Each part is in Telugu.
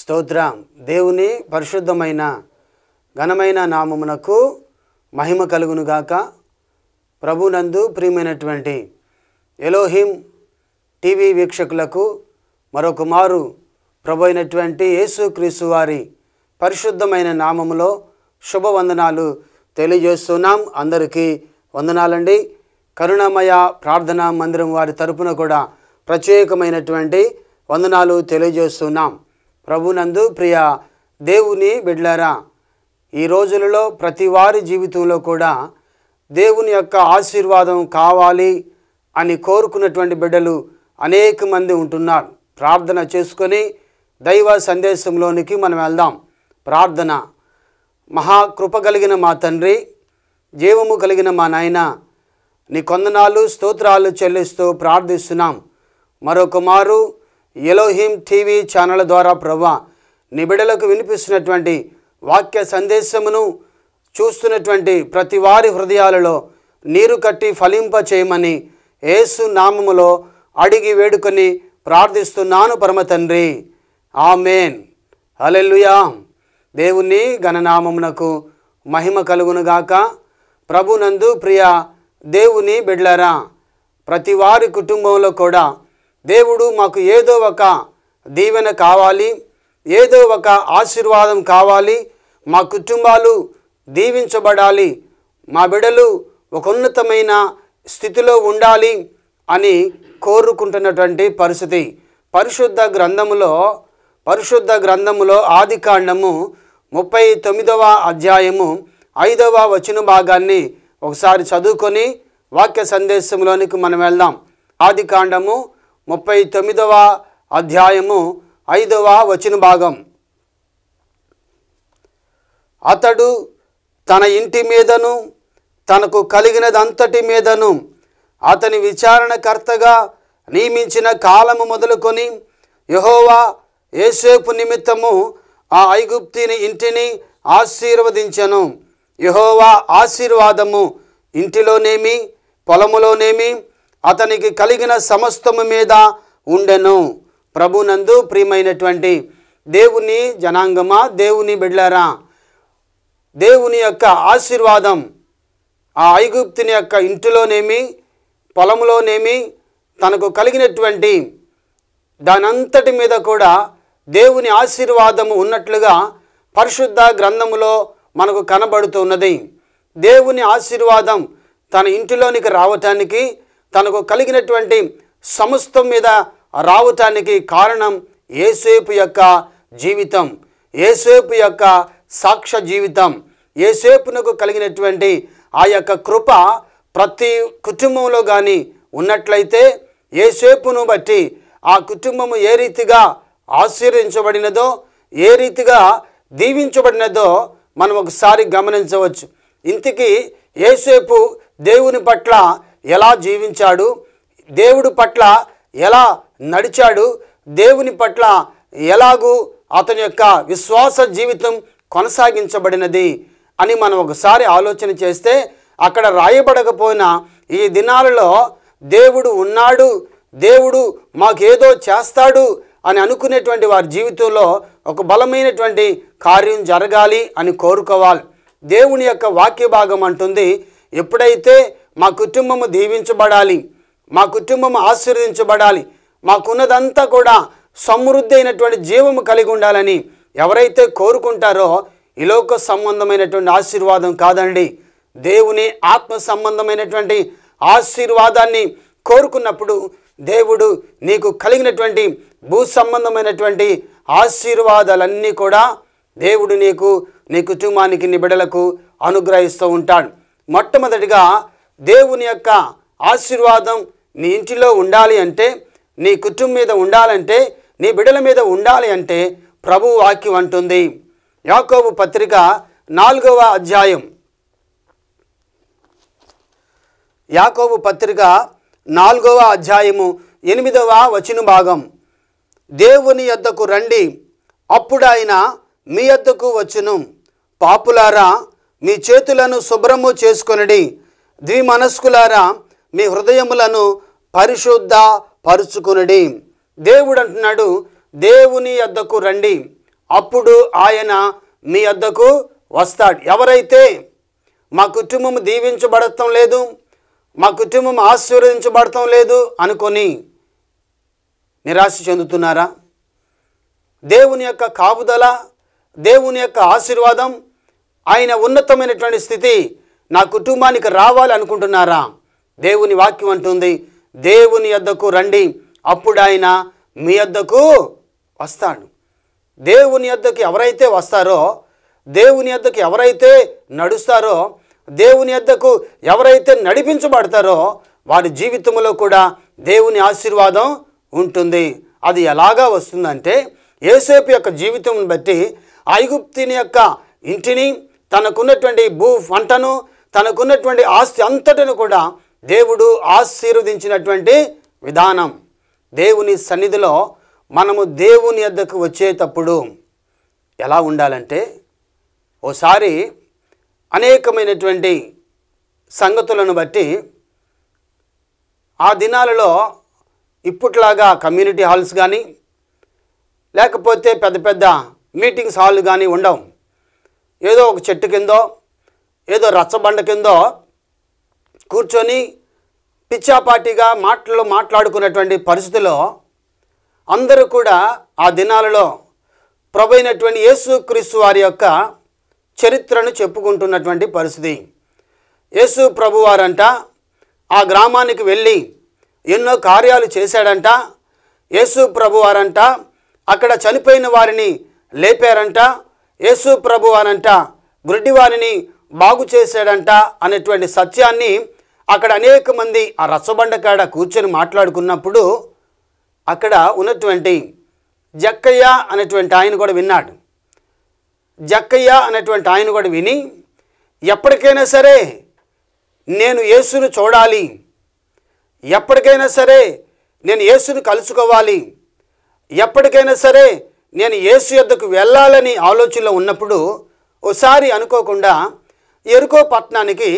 స్తోత్రం దేవుని పరిశుద్ధమైన ఘనమైన నామమునకు మహిమ కలుగునుగాక ప్రభునందు ప్రియమైనటువంటి ఎలోహిం టీవీ వీక్షకులకు మరొకమారు ప్రభు అయినటువంటి యేసుక్రీసు వారి పరిశుద్ధమైన నామములో శుభవందనాలు తెలియజేస్తున్నాం అందరికీ వందనాలండి కరుణామయ ప్రార్థనా మందిరం వారి తరపున కూడా ప్రత్యేకమైనటువంటి వందనాలు తెలియజేస్తున్నాం ప్రభునందు ప్రియ దేవుని బిడ్లారా ఈ రోజులలో ప్రతి వారి జీవితంలో కూడా దేవుని యొక్క ఆశీర్వాదం కావాలి అని కోరుకున్నటువంటి బిడ్డలు అనేక మంది ఉంటున్నారు ప్రార్థన చేసుకొని దైవ సందేశంలోనికి మనం వెళ్దాం ప్రార్థన మహాకృప కలిగిన మా తండ్రి జీవము కలిగిన మా నాయన నీ కొందనాలు స్తోత్రాలు చెల్లిస్తూ ప్రార్థిస్తున్నాం మరొకమారు ఎలోహీమ్ టీవీ ఛానల్ ద్వారా ప్రభా బిడలకు వినిపిస్తున్నటువంటి వాక్య సందేశమును చూస్తున్నటువంటి ప్రతి వారి హృదయాలలో నీరు కట్టి ఫలింప చేయమని ఏసు నామములో అడిగి వేడుకొని ప్రార్థిస్తున్నాను పరమతండ్రి మేన్ అలెల్లుయా దేవుని గణనామమునకు మహిమ కలుగునుగాక ప్రభునందు ప్రియ దేవుని బిడ్లరా ప్రతి వారి కుటుంబంలో కూడా దేవుడు మాకు ఏదో ఒక దీవెన కావాలి ఏదో ఒక ఆశీర్వాదం కావాలి మా కుటుంబాలు దీవించబడాలి మా బిడలు ఒక ఉన్నతమైన స్థితిలో ఉండాలి అని కోరుకుంటున్నటువంటి పరిస్థితి పరిశుద్ధ గ్రంథములో పరిశుద్ధ గ్రంథములో ఆది కాండము ముప్పై తొమ్మిదవ అధ్యాయము ఐదవ వచన భాగాన్ని ఒకసారి చదువుకొని వాక్య సందేశంలోనికి మనం వెళ్దాం ఆది కాండము ముప్పై తొమ్మిదవ అధ్యాయము ఐదవ వచన భాగం అతడు తన ఇంటి మీదను తనకు కలిగినదంతటి మీదను అతని విచారణకర్తగా నియమించిన కాలము మొదలుకొని యహోవా ఏసేపు నిమిత్తము ఆ ఐగుప్తిని ఇంటిని ఆశీర్వదించను యహోవా ఆశీర్వాదము ఇంటిలోనేమి పొలములోనేమి అతనికి కలిగిన సమస్తము మీద ఉండెను ప్రభునందు ప్రియమైనటువంటి దేవుని జనాంగమా దేవుని బిడ్లారా దేవుని యొక్క ఆశీర్వాదం ఆ ఐగుప్తుని యొక్క ఇంటిలోనేమి పొలంలోనేమి తనకు కలిగినటువంటి దానంతటి మీద కూడా దేవుని ఆశీర్వాదము ఉన్నట్లుగా పరిశుద్ధ గ్రంథములో మనకు కనబడుతున్నది దేవుని ఆశీర్వాదం తన ఇంటిలోనికి రావటానికి తనకు కలిగినటువంటి సమస్తం మీద రావటానికి కారణం ఏసేపు యొక్క జీవితం ఏసేపు యొక్క సాక్ష్య జీవితం ఏసేపునకు కలిగినటువంటి ఆ యొక్క కృప ప్రతి కుటుంబంలో కానీ ఉన్నట్లయితే ఏసేపును బట్టి ఆ కుటుంబము ఏ రీతిగా ఆశీర్వించబడినదో ఏ రీతిగా దీవించబడినదో మనం ఒకసారి గమనించవచ్చు ఇంతకీ ఏసేపు దేవుని పట్ల ఎలా జీవించాడు దేవుడు పట్ల ఎలా నడిచాడు దేవుని పట్ల ఎలాగూ అతని యొక్క విశ్వాస జీవితం కొనసాగించబడినది అని మనం ఒకసారి ఆలోచన చేస్తే అక్కడ రాయబడకపోయిన ఈ దినాలలో దేవుడు ఉన్నాడు దేవుడు మాకేదో చేస్తాడు అని అనుకునేటువంటి వారి జీవితంలో ఒక బలమైనటువంటి కార్యం జరగాలి అని కోరుకోవాలి దేవుని యొక్క వాక్య భాగం అంటుంది ఎప్పుడైతే మా కుటుంబము దీవించబడాలి మా కుటుంబము ఆశీర్వదించబడాలి మాకున్నదంతా కూడా సమృద్ధి అయినటువంటి జీవము కలిగి ఉండాలని ఎవరైతే కోరుకుంటారో ఇలోక సంబంధమైనటువంటి ఆశీర్వాదం కాదండి దేవుని ఆత్మ సంబంధమైనటువంటి ఆశీర్వాదాన్ని కోరుకున్నప్పుడు దేవుడు నీకు కలిగినటువంటి భూ సంబంధమైనటువంటి ఆశీర్వాదాలన్నీ కూడా దేవుడు నీకు నీ కుటుంబానికి నిబిడలకు అనుగ్రహిస్తూ ఉంటాడు మొట్టమొదటిగా దేవుని యొక్క ఆశీర్వాదం నీ ఇంటిలో ఉండాలి అంటే నీ కుటుంబం మీద ఉండాలంటే నీ బిడ్డల మీద ఉండాలి అంటే ప్రభు వాక్యం అంటుంది యాకోబు పత్రిక నాలుగవ అధ్యాయం యాకోబు పత్రిక నాలుగవ అధ్యాయము ఎనిమిదవ వచన భాగం దేవుని యొద్దకు రండి అప్పుడు ఆయన మీ యొద్దకు వచ్చును పాపులారా మీ చేతులను శుభ్రము చేసుకొనడి ద్విమనస్కులారా మీ హృదయములను పరిశుద్ధ పరుచుకునడి దేవుడు అంటున్నాడు దేవుని వద్దకు రండి అప్పుడు ఆయన మీ వద్దకు వస్తాడు ఎవరైతే మా కుటుంబం దీవించబడటం లేదు మా కుటుంబం ఆశీర్వదించబడటం లేదు అనుకొని నిరాశ చెందుతున్నారా దేవుని యొక్క కాపుదల దేవుని యొక్క ఆశీర్వాదం ఆయన ఉన్నతమైనటువంటి స్థితి నా కుటుంబానికి రావాలనుకుంటున్నారా దేవుని వాక్యం అంటుంది దేవుని యొద్దకు రండి అప్పుడు ఆయన మీ యొద్దకు వస్తాడు దేవుని యొద్దకు ఎవరైతే వస్తారో దేవుని యొద్దకు ఎవరైతే నడుస్తారో దేవుని యొద్దకు ఎవరైతే నడిపించబడతారో వారి జీవితంలో కూడా దేవుని ఆశీర్వాదం ఉంటుంది అది ఎలాగా వస్తుందంటే ఏసేపు యొక్క జీవితం బట్టి ఐగుప్తిని యొక్క ఇంటిని తనకున్నటువంటి భూ పంటను తనకున్నటువంటి ఆస్తి అంతటిని కూడా దేవుడు ఆశీర్వదించినటువంటి విధానం దేవుని సన్నిధిలో మనము దేవుని వద్దకు వచ్చేటప్పుడు ఎలా ఉండాలంటే ఓసారి అనేకమైనటువంటి సంగతులను బట్టి ఆ దినాలలో ఇప్పట్లాగా కమ్యూనిటీ హాల్స్ కానీ లేకపోతే పెద్ద పెద్ద మీటింగ్స్ హాల్ కానీ ఉండవు ఏదో ఒక చెట్టు కిందో ఏదో రచ్చబండ కింద కూర్చొని పిచ్చాపాటిగా మాటలు మాట్లాడుకున్నటువంటి పరిస్థితిలో అందరూ కూడా ఆ దినాలలో ప్రభు అయినటువంటి యేసుక్రీస్తు వారి యొక్క చరిత్రను చెప్పుకుంటున్నటువంటి పరిస్థితి యేసు ప్రభు వారంట ఆ గ్రామానికి వెళ్ళి ఎన్నో కార్యాలు చేశాడంట యేసు ప్రభు వారంట అక్కడ చనిపోయిన వారిని లేపారంట యేసు ప్రభు వారంట గుడ్డివారిని బాగు చేశాడంట అనేటువంటి సత్యాన్ని అక్కడ అనేక మంది ఆ రసబండ కాడ కూర్చొని మాట్లాడుకున్నప్పుడు అక్కడ ఉన్నటువంటి జక్కయ్య అనేటువంటి ఆయన కూడా విన్నాడు జక్కయ్య అనేటువంటి ఆయన కూడా విని ఎప్పటికైనా సరే నేను యేసును చూడాలి ఎప్పటికైనా సరే నేను యేసును కలుసుకోవాలి ఎప్పటికైనా సరే నేను యేసు యొద్దకు వెళ్ళాలని ఆలోచనలో ఉన్నప్పుడు ఒకసారి అనుకోకుండా ఎరుకో పట్టణానికి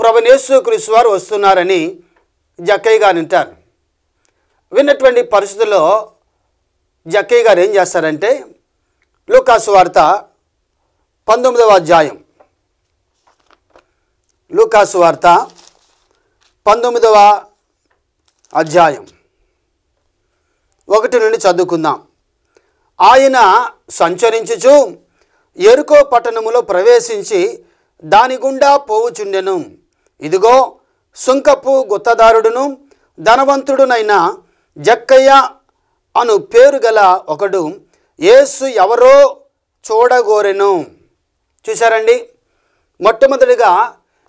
ప్రభనేశ్వర కృషి వారు వస్తున్నారని జక్కయ్య గారు వింటారు విన్నటువంటి పరిస్థితుల్లో జక్కయ్య గారు ఏం చేస్తారంటే లూకాసు వార్త పంతొమ్మిదవ అధ్యాయం లూకాసు వార్త పంతొమ్మిదవ అధ్యాయం ఒకటి నుండి చదువుకుందాం ఆయన సంచరించుచు ఎరుకో పట్టణములో ప్రవేశించి దాని గుండా పోవుచుండెను ఇదిగో సుంకపు గుత్తదారుడును ధనవంతుడునైన జక్కయ్య అను పేరు గల ఒకడు యేసు ఎవరో చూడగోరెను చూశారండి మొట్టమొదటిగా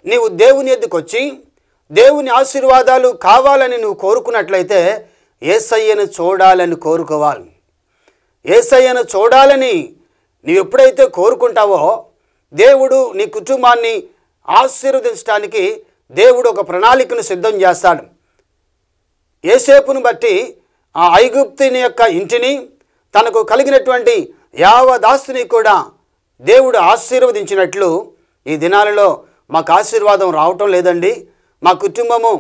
నీవు దేవుని ఎద్దుకొచ్చి దేవుని ఆశీర్వాదాలు కావాలని నువ్వు కోరుకున్నట్లయితే ఏసయ్యను చూడాలని కోరుకోవాలి ఏసయ్యను చూడాలని నీవు ఎప్పుడైతే కోరుకుంటావో దేవుడు నీ కుటుంబాన్ని ఆశీర్వదించడానికి దేవుడు ఒక ప్రణాళికను సిద్ధం చేస్తాడు ఏసేపును బట్టి ఆ ఐగుప్తిని యొక్క ఇంటిని తనకు కలిగినటువంటి యావదాస్తుని కూడా దేవుడు ఆశీర్వదించినట్లు ఈ దినాలలో మాకు ఆశీర్వాదం రావటం లేదండి మా కుటుంబము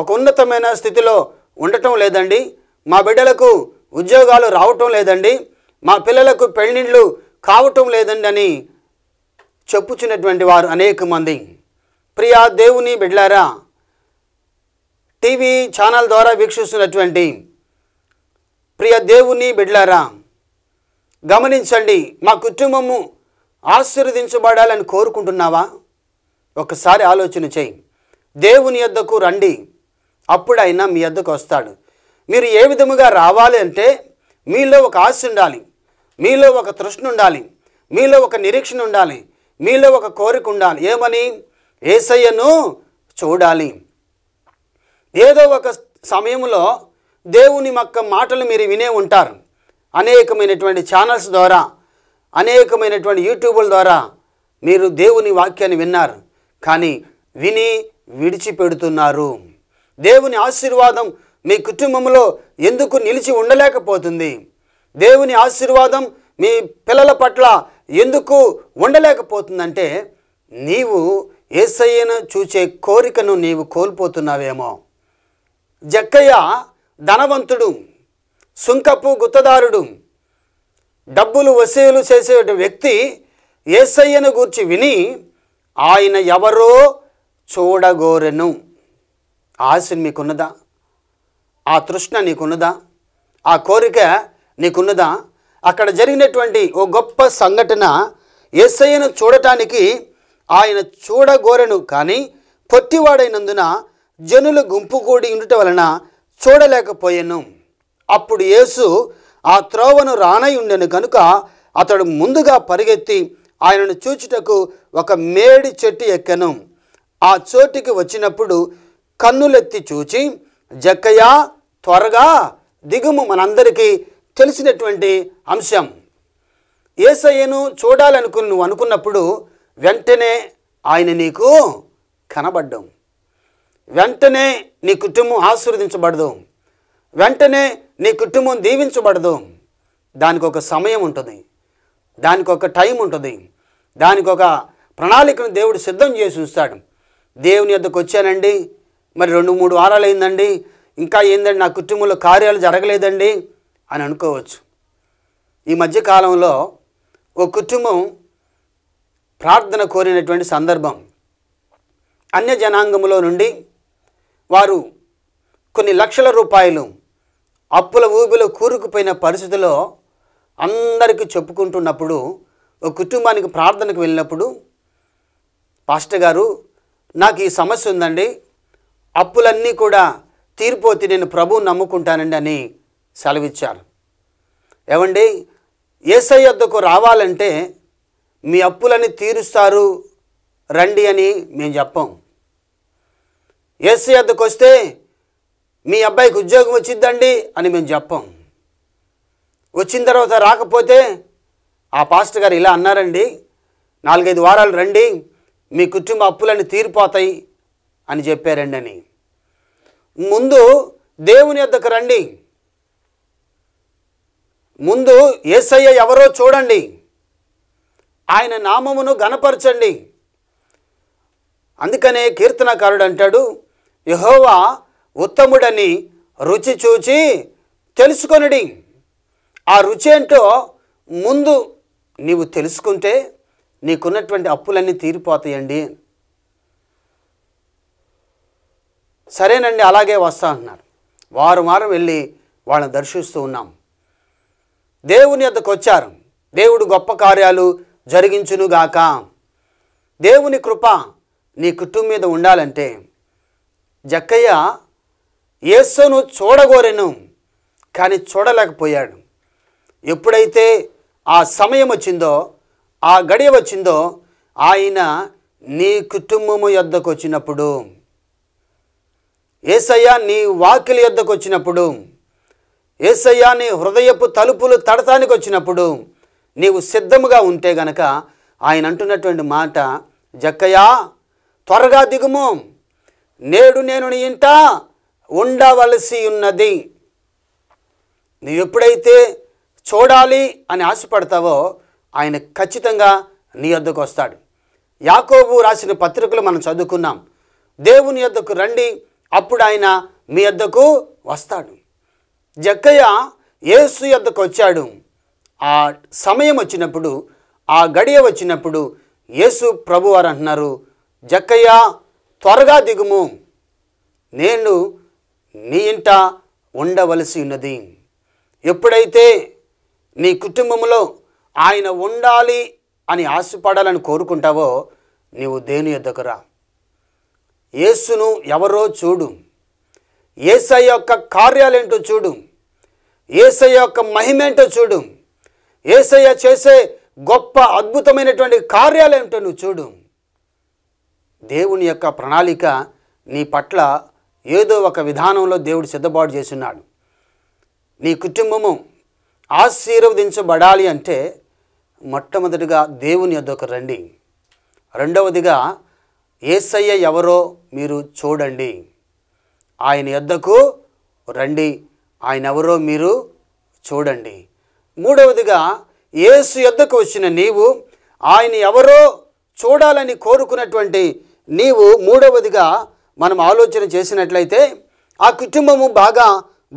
ఒక ఉన్నతమైన స్థితిలో ఉండటం లేదండి మా బిడ్డలకు ఉద్యోగాలు రావటం లేదండి మా పిల్లలకు పెళ్ళిళ్ళు కావటం లేదండి అని చెప్పుచున్నటువంటి వారు అనేక మంది ప్రియా దేవుని బిడ్లారా టీవీ ఛానల్ ద్వారా వీక్షిస్తున్నటువంటి ప్రియ దేవుని బిడ్లారా గమనించండి మా కుటుంబము ఆశీర్వదించబడాలని కోరుకుంటున్నావా ఒకసారి ఆలోచన చేయి దేవుని యొద్దకు రండి అప్పుడైనా మీ యొద్దకు వస్తాడు మీరు ఏ విధముగా రావాలి అంటే మీలో ఒక ఆశ ఉండాలి మీలో ఒక తృష్ణ ఉండాలి మీలో ఒక నిరీక్షణ ఉండాలి మీలో ఒక కోరిక ఉండాలి ఏమని ఏసయ్యను చూడాలి ఏదో ఒక సమయంలో దేవుని యొక్క మాటలు మీరు వినే ఉంటారు అనేకమైనటువంటి ఛానల్స్ ద్వారా అనేకమైనటువంటి యూట్యూబుల ద్వారా మీరు దేవుని వాక్యాన్ని విన్నారు కానీ విని విడిచిపెడుతున్నారు దేవుని ఆశీర్వాదం మీ కుటుంబంలో ఎందుకు నిలిచి ఉండలేకపోతుంది దేవుని ఆశీర్వాదం మీ పిల్లల పట్ల ఎందుకు ఉండలేకపోతుందంటే నీవు ఏసయ్యను చూచే కోరికను నీవు కోల్పోతున్నావేమో జక్కయ్య ధనవంతుడు సుంకపు గుత్తదారుడు డబ్బులు వసూలు చేసే వ్యక్తి ఏసయ్యను గూర్చి విని ఆయన ఎవరో చూడగోరెను ఆశ మీకున్నదా ఆ తృష్ణ నీకున్నదా ఆ కోరిక నీకున్నదా అక్కడ జరిగినటువంటి ఓ గొప్ప సంఘటన ఎస్ఐను చూడటానికి ఆయన చూడగోరెను కానీ పొట్టివాడైనందున జనుల గుంపు కూడి ఉండటం వలన చూడలేకపోయాను అప్పుడు యేసు ఆ త్రోవను రానై ఉండెను కనుక అతడు ముందుగా పరిగెత్తి ఆయనను చూచుటకు ఒక మేడి చెట్టు ఎక్కను ఆ చోటికి వచ్చినప్పుడు కన్నులెత్తి చూచి జక్కయ్య త్వరగా దిగుము మనందరికీ తెలిసినటువంటి అంశం ఏసయ్యను చూడాలనుకుని నువ్వు అనుకున్నప్పుడు వెంటనే ఆయన నీకు కనబడ్డం వెంటనే నీ కుటుంబం ఆశీర్వదించబడదు వెంటనే నీ కుటుంబం దీవించబడదు దానికి ఒక సమయం ఉంటుంది దానికి ఒక టైం ఉంటుంది దానికి ఒక ప్రణాళికను దేవుడు సిద్ధం చేసి ఉంచాడు దేవుని వద్దకు వచ్చానండి మరి రెండు మూడు వారాలు అయిందండి ఇంకా ఏందండి నా కుటుంబంలో కార్యాలు జరగలేదండి అని అనుకోవచ్చు ఈ మధ్యకాలంలో ఓ ఒక కుటుంబం ప్రార్థన కోరినటువంటి సందర్భం అన్య జనాంగంలో నుండి వారు కొన్ని లక్షల రూపాయలు అప్పుల ఊబిలో కూరుకుపోయిన పరిస్థితిలో అందరికీ చెప్పుకుంటున్నప్పుడు ఒక కుటుంబానికి ప్రార్థనకు వెళ్ళినప్పుడు పాస్టర్ గారు నాకు ఈ సమస్య ఉందండి అప్పులన్నీ కూడా తీరిపోతే నేను ప్రభువు నమ్ముకుంటానండి అని సెలవిచ్చారు ఏమండి ఏసై వద్దకు రావాలంటే మీ అప్పులని తీరుస్తారు రండి అని మేము చెప్పం ఏసై వద్దకు వస్తే మీ అబ్బాయికి ఉద్యోగం వచ్చిందండి అని మేము చెప్పం వచ్చిన తర్వాత రాకపోతే ఆ పాస్టర్ గారు ఇలా అన్నారండి నాలుగైదు వారాలు రండి మీ కుటుంబ అప్పులన్నీ తీరిపోతాయి అని చెప్పారండి అని ముందు దేవుని వద్దకు రండి ముందు ఏసయ్య ఎవరో చూడండి ఆయన నామమును గనపరచండి అందుకనే కీర్తనకారుడు అంటాడు యహోవా ఉత్తముడని రుచి చూచి తెలుసుకొనడి ఆ రుచి ఏంటో ముందు నీవు తెలుసుకుంటే నీకున్నటువంటి అప్పులన్నీ తీరిపోతాయండి సరేనండి అలాగే వస్తా అన్నారు వారు వారం వెళ్ళి వాళ్ళని దర్శిస్తూ ఉన్నాం దేవుని వద్దకు వచ్చారు దేవుడు గొప్ప కార్యాలు జరిగించునుగాక దేవుని కృప నీ కుటుంబం మీద ఉండాలంటే జక్కయ్య యేసును చూడగోరెను కానీ చూడలేకపోయాడు ఎప్పుడైతే ఆ సమయం వచ్చిందో ఆ గడియ వచ్చిందో ఆయన నీ కుటుంబము యొద్దకు వచ్చినప్పుడు ఏసయ్య నీ వాకిలి యొద్దకు వచ్చినప్పుడు ఏసయ్యా నీ హృదయపు తలుపులు తడతానికి వచ్చినప్పుడు నీవు సిద్ధముగా ఉంటే గనక ఆయన అంటున్నటువంటి మాట జక్కయ్యా త్వరగా దిగుము నేడు నేను నీ ఇంట ఉండవలసి ఉన్నది నువ్వు ఎప్పుడైతే చూడాలి అని ఆశపడతావో ఆయన ఖచ్చితంగా నీ వద్దకు వస్తాడు యాకోబు రాసిన పత్రికలు మనం చదువుకున్నాం దేవుని యొద్దకు రండి అప్పుడు ఆయన మీ వద్దకు వస్తాడు జక్కయ్య యేసు యొద్దకు వచ్చాడు ఆ సమయం వచ్చినప్పుడు ఆ గడియ వచ్చినప్పుడు యేసు ప్రభు వారు అంటున్నారు జక్కయ్య త్వరగా దిగుము నేను నీ ఇంట ఉండవలసి ఉన్నది ఎప్పుడైతే నీ కుటుంబంలో ఆయన ఉండాలి అని ఆశపడాలని కోరుకుంటావో నీవు దేని ఎద్దకురా యేసును ఎవరో చూడు ఏసై యొక్క కార్యాలేంటో చూడు ఏసై యొక్క మహిమేంటో చూడు ఏసయ్య చేసే గొప్ప అద్భుతమైనటువంటి కార్యాలేమిటో నువ్వు చూడు దేవుని యొక్క ప్రణాళిక నీ పట్ల ఏదో ఒక విధానంలో దేవుడు సిద్ధపాటు చేస్తున్నాడు నీ కుటుంబము ఆశీర్వదించబడాలి అంటే మొట్టమొదటిగా దేవుని యొక్క రండి రెండవదిగా ఏసయ్య ఎవరో మీరు చూడండి ఆయన యొద్దకు రండి ఆయన ఎవరో మీరు చూడండి మూడవదిగా ఏసు యొద్దకు వచ్చిన నీవు ఆయన ఎవరో చూడాలని కోరుకున్నటువంటి నీవు మూడవదిగా మనం ఆలోచన చేసినట్లయితే ఆ కుటుంబము బాగా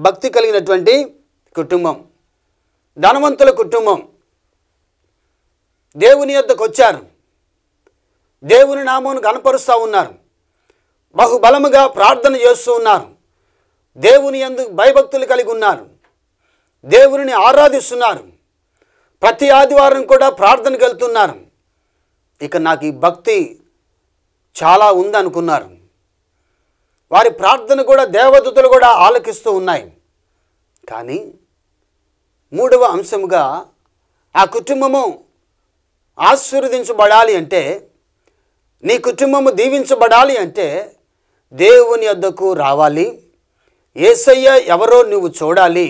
భక్తి కలిగినటువంటి కుటుంబం ధనవంతుల కుటుంబం దేవుని యొద్దకు వచ్చారు దేవుని నామమును కనపరుస్తూ ఉన్నారు బహుబలముగా ప్రార్థన చేస్తూ ఉన్నారు దేవుని ఎందుకు భయభక్తులు కలిగి ఉన్నారు దేవుని ఆరాధిస్తున్నారు ప్రతి ఆదివారం కూడా ప్రార్థనకు వెళ్తున్నారు ఇక నాకు ఈ భక్తి చాలా ఉందనుకున్నారు వారి ప్రార్థన కూడా దేవదూతలు కూడా ఆలకిస్తూ ఉన్నాయి కానీ మూడవ అంశముగా ఆ కుటుంబము ఆశీర్వదించబడాలి అంటే నీ కుటుంబము దీవించబడాలి అంటే దేవుని వద్దకు రావాలి ఏసయ్య ఎవరో నువ్వు చూడాలి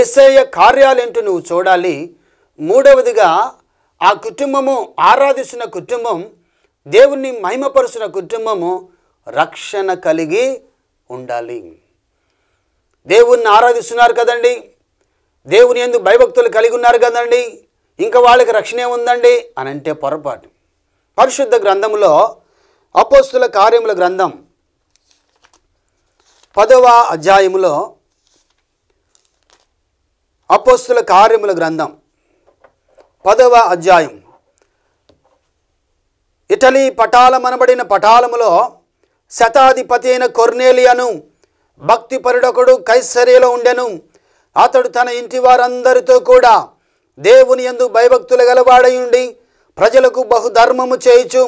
ఏసయ్య కార్యాలేంటో నువ్వు చూడాలి మూడవదిగా ఆ కుటుంబము ఆరాధిస్తున్న కుటుంబం దేవుణ్ణి మహిమపరుచిన కుటుంబము రక్షణ కలిగి ఉండాలి దేవుణ్ణి ఆరాధిస్తున్నారు కదండి దేవుని ఎందుకు భయభక్తులు కలిగి ఉన్నారు కదండి ఇంకా వాళ్ళకి రక్షణ ఉందండి అని అంటే పొరపాటు పరిశుద్ధ గ్రంథంలో అపోస్తుల కార్యముల గ్రంథం పదవ అధ్యాయములో అపోస్తుల కార్యముల గ్రంథం పదవ అధ్యాయం ఇటలీ పటాలమనబడిన పటాలములో శతాధిపతి అయిన కొర్నేలియను పరుడొకడు కైసర్యలో ఉండెను అతడు తన ఇంటి వారందరితో కూడా దేవుని ఎందు భయభక్తులు గలవాడయుండి ప్రజలకు బహుధర్మము చేయుచు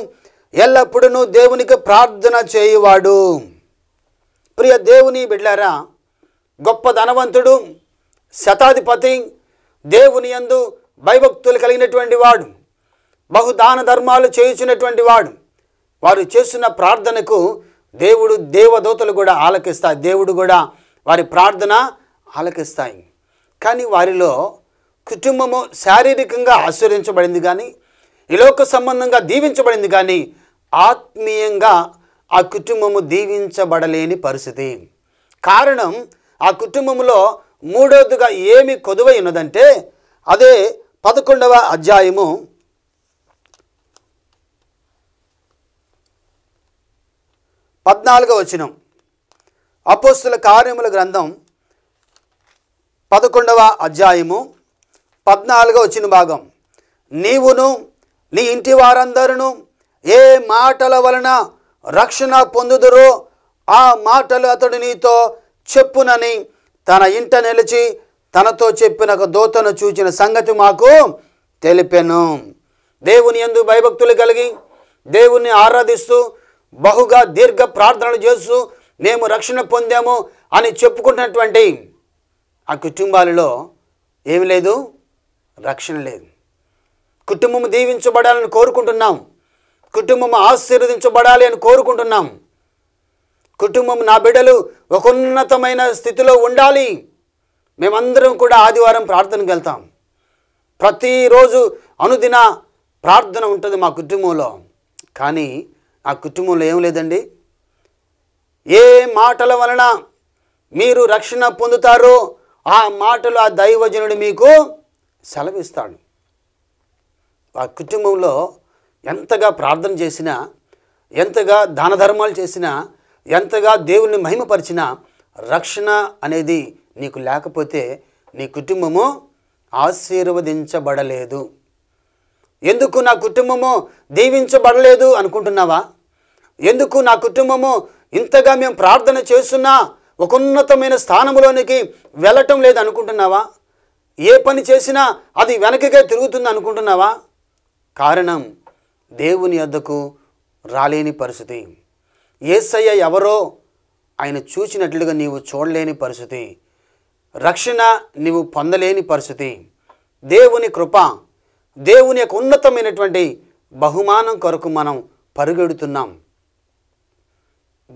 ఎల్లప్పుడూ దేవునికి ప్రార్థన చేయువాడు ప్రియ దేవుని బిడ్లారా గొప్ప ధనవంతుడు శతాధిపతి దేవుని యందు భయభక్తులు కలిగినటువంటి వాడు బహుదాన ధర్మాలు చేయించినటువంటి వాడు వారు చేస్తున్న ప్రార్థనకు దేవుడు దేవదూతలు కూడా ఆలకిస్తాయి దేవుడు కూడా వారి ప్రార్థన ఆలకిస్తాయి కానీ వారిలో కుటుంబము శారీరకంగా ఆశ్రయించబడింది కానీ ఈ లోక సంబంధంగా దీవించబడింది కానీ ఆత్మీయంగా ఆ కుటుంబము దీవించబడలేని పరిస్థితి కారణం ఆ కుటుంబంలో మూడోదిగా ఏమి కొదువై ఉన్నదంటే అదే పదకొండవ అధ్యాయము పద్నాలుగవ వచనం అపోస్తుల కార్యముల గ్రంథం పదకొండవ అధ్యాయము పద్నాలుగవ వచ్చిన భాగం నీవును నీ ఇంటి వారందరూ ఏ మాటల వలన రక్షణ పొందుదురు ఆ మాటలు అతడు నీతో చెప్పునని తన ఇంట నిలిచి తనతో చెప్పిన ఒక దోతను చూచిన సంగతి మాకు తెలిపెను దేవుని ఎందు భయభక్తులు కలిగి దేవుణ్ణి ఆరాధిస్తూ బహుగా దీర్ఘ ప్రార్థనలు చేస్తూ మేము రక్షణ పొందాము అని చెప్పుకుంటున్నటువంటి ఆ కుటుంబాలలో ఏమి లేదు రక్షణ లేదు కుటుంబం దీవించబడాలని కోరుకుంటున్నాం కుటుంబం ఆశీర్వదించబడాలి అని కోరుకుంటున్నాం కుటుంబం నా బిడ్డలు ఒక ఉన్నతమైన స్థితిలో ఉండాలి మేమందరం కూడా ఆదివారం ప్రార్థనకు వెళ్తాం ప్రతిరోజు అనుదిన ప్రార్థన ఉంటుంది మా కుటుంబంలో కానీ ఆ కుటుంబంలో ఏం లేదండి ఏ మాటల వలన మీరు రక్షణ పొందుతారో ఆ మాటలు ఆ దైవజనుడు మీకు సెలవిస్తాడు ఆ కుటుంబంలో ఎంతగా ప్రార్థన చేసినా ఎంతగా దాన ధర్మాలు చేసినా ఎంతగా దేవుణ్ణి మహిమపరిచినా రక్షణ అనేది నీకు లేకపోతే నీ కుటుంబము ఆశీర్వదించబడలేదు ఎందుకు నా కుటుంబము దీవించబడలేదు అనుకుంటున్నావా ఎందుకు నా కుటుంబము ఇంతగా మేము ప్రార్థన చేస్తున్నా ఒక ఉన్నతమైన స్థానంలోనికి వెళ్ళటం లేదు అనుకుంటున్నావా ఏ పని చేసినా అది వెనకగా తిరుగుతుంది అనుకుంటున్నావా కారణం దేవుని వద్దకు రాలేని పరిస్థితి ఏసయ్య ఎవరో ఆయన చూసినట్లుగా నీవు చూడలేని పరిస్థితి రక్షణ నీవు పొందలేని పరిస్థితి దేవుని కృప దేవుని యొక్క ఉన్నతమైనటువంటి బహుమానం కొరకు మనం పరుగెడుతున్నాం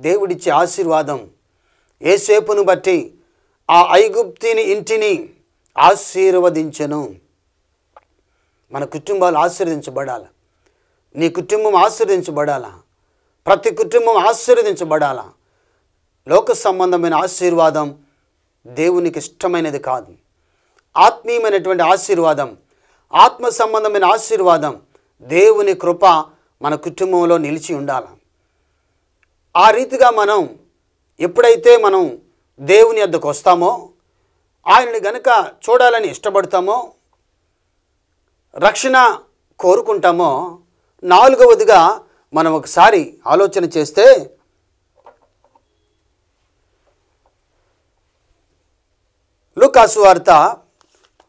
దేవుడిచ్చే ఆశీర్వాదం ఏసేపును బట్టి ఆ ఐగుప్తిని ఇంటిని ఆశీర్వదించను మన కుటుంబాలు ఆశీర్వదించబడాలి నీ కుటుంబం ఆశీర్వదించబడాలా ప్రతి కుటుంబం ఆశీర్వదించబడాలా లోక సంబంధమైన ఆశీర్వాదం దేవునికి ఇష్టమైనది కాదు ఆత్మీయమైనటువంటి ఆశీర్వాదం ఆత్మ సంబంధమైన ఆశీర్వాదం దేవుని కృప మన కుటుంబంలో నిలిచి ఉండాలి ఆ రీతిగా మనం ఎప్పుడైతే మనం దేవుని వద్దకు వస్తామో ఆయనని గనుక చూడాలని ఇష్టపడతామో రక్షణ కోరుకుంటామో నాలుగవదిగా మనం ఒకసారి ఆలోచన చేస్తే లుకాసు వార్త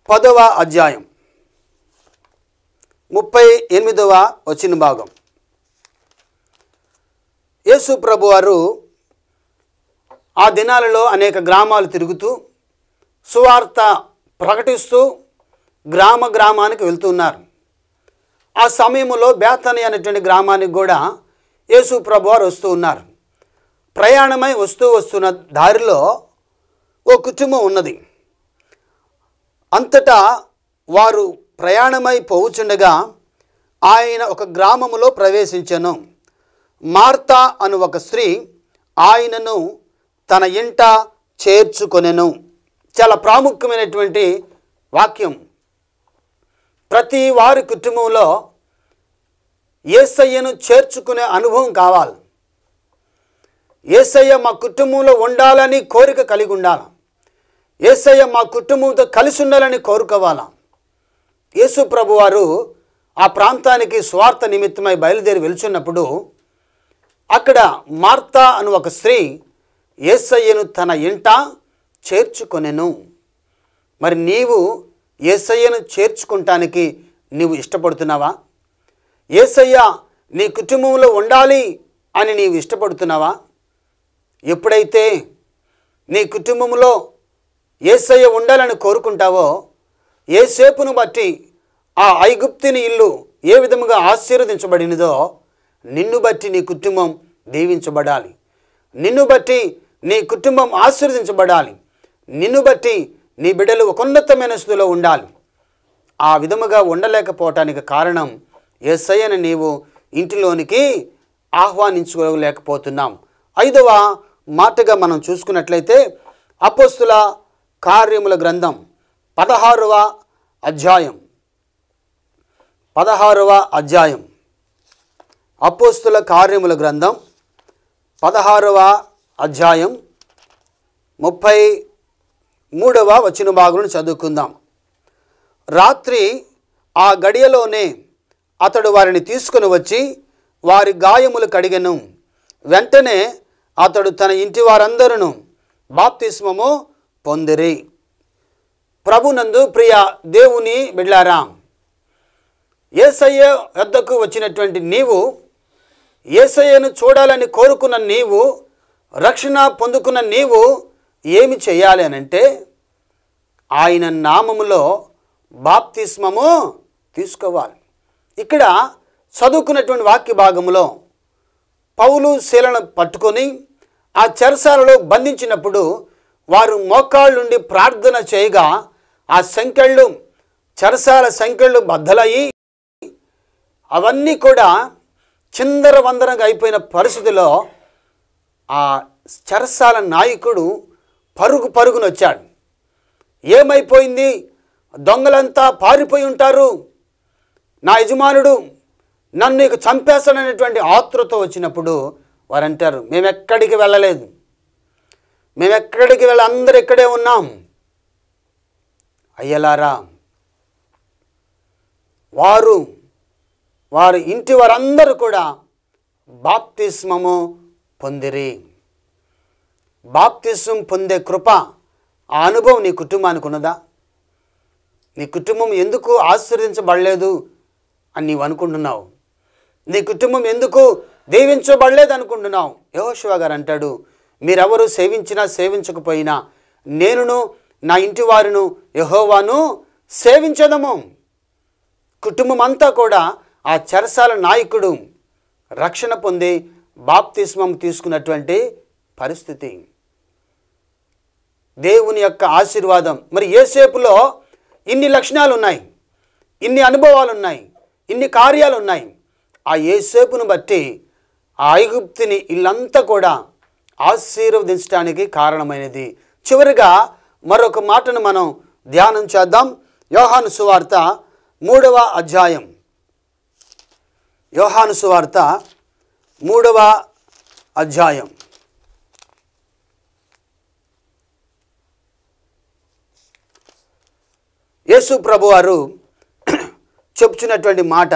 పదవ అధ్యాయం ముప్పై ఎనిమిదవ వచ్చిన భాగం యేసు ప్రభు వారు ఆ దినాలలో అనేక గ్రామాలు తిరుగుతూ సువార్త ప్రకటిస్తూ గ్రామ గ్రామానికి వెళ్తున్నారు ఆ సమయంలో బేతని అనేటువంటి గ్రామానికి కూడా యేసు ప్రభు వారు వస్తూ ఉన్నారు ప్రయాణమై వస్తూ వస్తున్న దారిలో ఓ కుటుంబం ఉన్నది అంతటా వారు ప్రయాణమై పోవుచుండగా ఆయన ఒక గ్రామములో ప్రవేశించను మార్త అను ఒక స్త్రీ ఆయనను తన ఇంట చేర్చుకొనెను చాలా ప్రాముఖ్యమైనటువంటి వాక్యం ప్రతి వారి కుటుంబంలో ఏసయ్యను చేర్చుకునే అనుభవం కావాలి ఏసయ్య మా కుటుంబంలో ఉండాలని కోరిక కలిగి ఉండాలి ఏసయ్య మా కుటుంబంతో కలిసి ఉండాలని కోరుకోవాలా యేసు ప్రభు వారు ఆ ప్రాంతానికి స్వార్థ నిమిత్తమై బయలుదేరి వెలుచున్నప్పుడు అక్కడ మార్తా అని ఒక స్త్రీ ఏసయ్యను తన ఇంట చేర్చుకొనెను మరి నీవు ఏసయ్యను చేర్చుకుంటానికి నీవు ఇష్టపడుతున్నావా ఏసయ్య నీ కుటుంబంలో ఉండాలి అని నీవు ఇష్టపడుతున్నావా ఎప్పుడైతే నీ కుటుంబంలో ఏసయ్య ఉండాలని కోరుకుంటావో ఏసేపును బట్టి ఆ ఐగుప్తిని ఇల్లు ఏ విధముగా ఆశీర్వదించబడినదో నిన్ను బట్టి నీ కుటుంబం దీవించబడాలి నిన్ను బట్టి నీ కుటుంబం ఆశీర్వదించబడాలి నిన్ను బట్టి నీ బిడ్డలు ఒకన్నతమైన స్థితిలో ఉండాలి ఆ విధముగా ఉండలేకపోవటానికి కారణం ఎస్ఐని నీవు ఇంటిలోనికి ఆహ్వానించుకోలేకపోతున్నాం ఐదవ మాటగా మనం చూసుకున్నట్లయితే అపోస్తుల కార్యముల గ్రంథం పదహారవ అధ్యాయం పదహారవ అధ్యాయం అపోస్తుల కార్యముల గ్రంథం పదహారవ అధ్యాయం ముప్పై మూడవ వచ్చిన భాగం చదువుకుందాం రాత్రి ఆ గడియలోనే అతడు వారిని తీసుకుని వచ్చి వారి గాయములు కడిగను వెంటనే అతడు తన ఇంటి వారందరూ బాప్తిస్మము పొందిరి ప్రభునందు ప్రియ దేవుని బిడ్లారా ఏసయ్య వద్దకు వచ్చినటువంటి నీవు ఏసయ్యను చూడాలని కోరుకున్న నీవు రక్షణ పొందుకున్న నీవు ఏమి చేయాలి అనంటే అంటే ఆయన నామములో బాప్తిస్మము తీసుకోవాలి ఇక్కడ చదువుకున్నటువంటి వాక్య భాగంలో పౌలు శీలను పట్టుకొని ఆ చెరసాలలో బంధించినప్పుడు వారు మోకాళ్ళ నుండి ప్రార్థన చేయగా ఆ సంఖ్యళ్ళు చెరసాల సంఖ్యళ్ళు బద్దలయ్యి అవన్నీ కూడా చిందర వందరంగా అయిపోయిన పరిస్థితిలో ఆ చెరసాల నాయకుడు పరుగు పరుగునొచ్చాడు ఏమైపోయింది దొంగలంతా పారిపోయి ఉంటారు నా యజమానుడు నన్ను ఇక చంపేస్తాడనేటువంటి ఆతృత వచ్చినప్పుడు వారు అంటారు మేమెక్కడికి వెళ్ళలేదు మేమెక్కడికి వెళ్ళ అందరు ఇక్కడే ఉన్నాం అయ్యలారా వారు వారి ఇంటి వారందరూ కూడా బాప్తిస్మము పొందిరి బాప్తిస్మం పొందే కృప ఆ అనుభవం నీ కుటుంబానికి ఉన్నదా నీ కుటుంబం ఎందుకు ఆశీర్వదించబడలేదు అని నీవు అనుకుంటున్నావు నీ కుటుంబం ఎందుకు దీవించబడలేదు అనుకుంటున్నావు యహోశివ గారు అంటాడు మీరెవరు సేవించినా సేవించకపోయినా నేనును నా ఇంటి వారును యహోవాను సేవించదము కుటుంబం అంతా కూడా ఆ చెరసాల నాయకుడు రక్షణ పొంది బాప్తిస్మం తీసుకున్నటువంటి పరిస్థితి దేవుని యొక్క ఆశీర్వాదం మరి ఏసేపులో ఇన్ని లక్షణాలు ఉన్నాయి ఇన్ని అనుభవాలు ఉన్నాయి ఇన్ని కార్యాలు ఉన్నాయి ఆ ఏసేపును బట్టి ఆ ఐగుప్తిని ఇల్లంతా కూడా ఆశీర్వదించడానికి కారణమైనది చివరిగా మరొక మాటను మనం ధ్యానం చేద్దాం యోహాను సువార్త మూడవ అధ్యాయం యోహాను సువార్త మూడవ అధ్యాయం యేసు ప్రభు వారు చెప్పుచున్నటువంటి మాట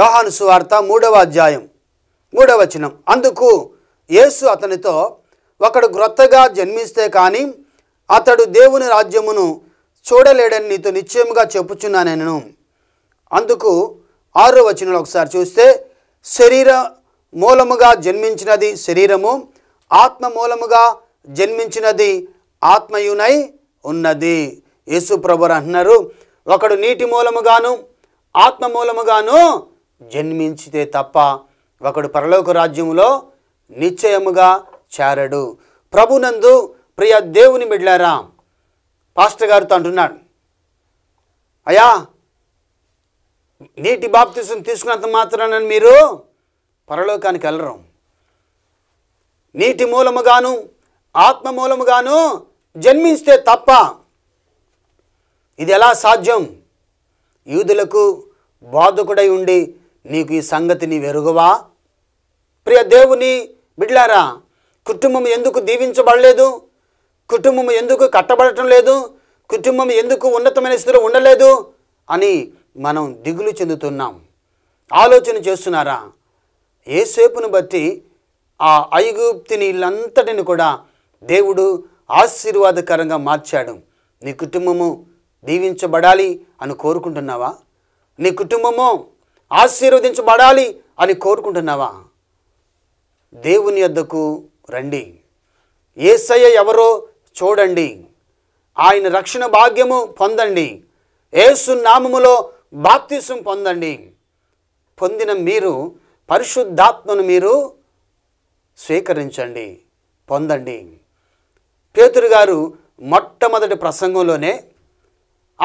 యోహాను సువార్త మూడవ అధ్యాయం మూడవ వచనం అందుకు యేసు అతనితో ఒకడు గ్రొత్తగా జన్మిస్తే కానీ అతడు దేవుని రాజ్యమును చూడలేడని నీతో నిశ్చయముగా చెప్పుచున్నా నేను అందుకు ఆరో వచనంలో ఒకసారి చూస్తే శరీర మూలముగా జన్మించినది శరీరము ఆత్మ మూలముగా జన్మించినది ఆత్మయునై ఉన్నది యేసు ప్రభురు అన్నారు ఒకడు నీటి మూలముగాను ఆత్మ మూలముగాను జన్మించితే తప్ప ఒకడు పరలోక రాజ్యములో నిశ్చయముగా చేరడు ప్రభునందు ప్రియ దేవుని బిడ్లారా పాస్టర్ గారితో అంటున్నాడు అయ్యా నీటి బాప్తిసం తీసుకున్నంత మాత్రాన మీరు పరలోకానికి వెళ్ళరు నీటి మూలముగాను ఆత్మ మూలముగాను జన్మిస్తే తప్ప ఇది ఎలా సాధ్యం యూదులకు బాధకుడై ఉండి నీకు ఈ సంగతిని వెరుగువా ప్రియ దేవుని బిడ్లారా కుటుంబం ఎందుకు దీవించబడలేదు కుటుంబం ఎందుకు కట్టబడటం లేదు కుటుంబం ఎందుకు ఉన్నతమైన స్థితిలో ఉండలేదు అని మనం దిగులు చెందుతున్నాం ఆలోచన చేస్తున్నారా ఏసేపును బట్టి ఆ ఐగుప్తిని ఇల్లంతటిని కూడా దేవుడు ఆశీర్వాదకరంగా మార్చాడు నీ కుటుంబము దీవించబడాలి అని కోరుకుంటున్నావా నీ కుటుంబము ఆశీర్వదించబడాలి అని కోరుకుంటున్నావా దేవుని యొద్దకు రండి ఏసయ్య ఎవరో చూడండి ఆయన రక్షణ భాగ్యము పొందండి ఏసు నామములో బాప్తిసం పొందండి పొందిన మీరు పరిశుద్ధాత్మను మీరు స్వీకరించండి పొందండి పేతురు గారు మొట్టమొదటి ప్రసంగంలోనే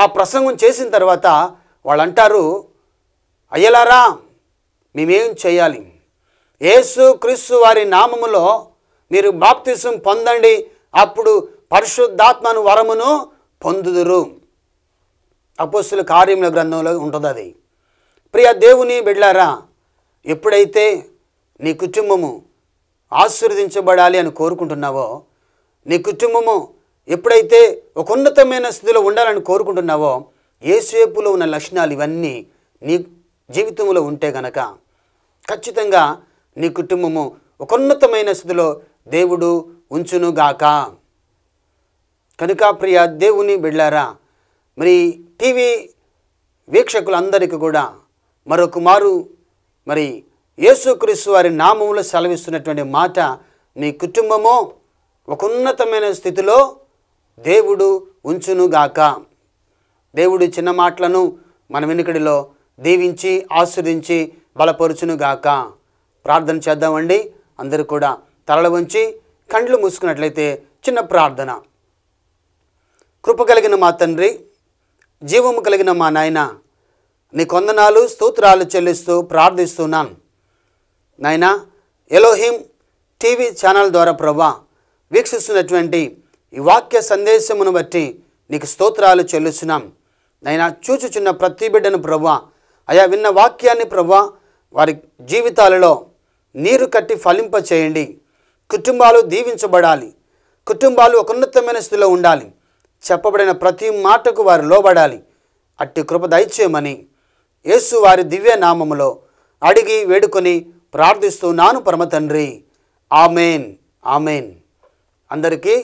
ఆ ప్రసంగం చేసిన తర్వాత వాళ్ళు అంటారు అయ్యలారా మేమేం చేయాలి ఏసు క్రీస్తు వారి నామములో మీరు బాప్తిసం పొందండి అప్పుడు పరిశుద్ధాత్మను వరమును పొందుదురు అపోస్తుల కార్యముల గ్రంథంలో ఉంటుంది అది ప్రియ దేవుని బిడ్లారా ఎప్పుడైతే నీ కుటుంబము ఆశీర్వదించబడాలి అని కోరుకుంటున్నావో నీ కుటుంబము ఎప్పుడైతే ఒక ఉన్నతమైన స్థితిలో ఉండాలని కోరుకుంటున్నావో ఏసేపులో ఉన్న లక్షణాలు ఇవన్నీ నీ జీవితంలో ఉంటే గనక ఖచ్చితంగా నీ కుటుంబము ఒక ఉన్నతమైన స్థితిలో దేవుడు ఉంచునుగాక కనుక ప్రియ దేవుని బిడ్లారా మరి టీవీ వీక్షకులందరికీ కూడా మరొక మారు మరి యేసుక్రీస్తు వారి నామంలో సెలవిస్తున్నటువంటి మాట నీ కుటుంబము ఒక ఉన్నతమైన స్థితిలో దేవుడు ఉంచునుగాక దేవుడు చిన్న మాటలను మన వెనుకడిలో దీవించి ఆస్వాదించి బలపరుచునుగాక ప్రార్థన చేద్దామండి అందరూ కూడా తలలు ఉంచి కండ్లు మూసుకున్నట్లయితే చిన్న ప్రార్థన కృప కలిగిన మా తండ్రి జీవము కలిగిన మా నాయన నీ కొందనాలు స్తోత్రాలు చెల్లిస్తూ ప్రార్థిస్తున్నాను నాయన ఎలోహిం టీవీ ఛానల్ ద్వారా ప్రభా వీక్షిస్తున్నటువంటి ఈ వాక్య సందేశమును బట్టి నీకు స్తోత్రాలు చెల్లిస్తున్నాం నైనా చూచుచున్న ప్రతి బిడ్డను ప్రభా అయా విన్న వాక్యాన్ని ప్రభా వారి జీవితాలలో నీరు కట్టి ఫలింప చేయండి కుటుంబాలు దీవించబడాలి కుటుంబాలు ఒక ఉన్నతమైన స్థితిలో ఉండాలి చెప్పబడిన ప్రతి మాటకు వారు లోబడాలి అట్టి కృప దయచేయమని యేసు వారి దివ్య నామములో అడిగి వేడుకొని ప్రార్థిస్తూ నాను పరమతండ్రి ఆమెన్ ఆమెన్ అందరికీ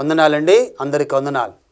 వందనాలండి అందరికీ వందనాలు